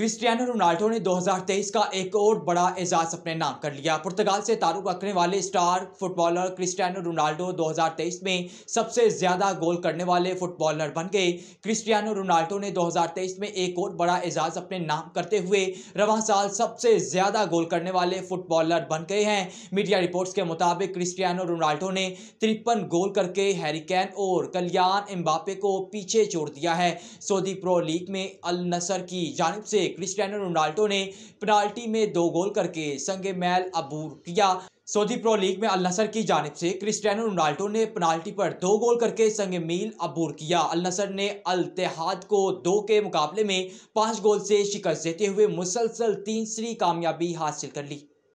Cristiano Ronaldo ने 2023 का एक और बड़ा एजाज अपने नाम कर लिया पुर्तगाल से तारुक रखने वाले स्टार फुटबॉलर क्रिस्टियानो रोनाल्डो 2023 में सबसे ज़्यादा गोल करने वाले फुटबॉलर बन गए क्रिस्टियानो रोनाल्डो ने 2023 में एक और बड़ा एजाज अपने नाम करते हुए रवा साल सबसे ज़्यादा गोल करने वाले फुटबॉलर बन गए हैं मीडिया रिपोर्ट्स के मुताबिक क्रिस्टियानो रोनाल्डो ने तिरपन गोल करके हैरिकैन और कल्याण एम्बापे को पीछे छोड़ दिया है सऊदी प्रो लीग में अल नसर की जानब से क्रिस्टियानो रोनाल्डो ने पेनाल्टी में दो गोल करके संगे मैल अबूर किया सऊदी प्रो लीग में अल की जानब से क्रिस्टियानो रोनाल्डो ने पेनाल्टी पर दो गोल करके संग मील अबूर किया अलनसर ने अलतहाद को दो के मुकाबले में पाँच गोल से शिकस्त देते हुए मुसलसल तीसरी कामयाबी हासिल कर ली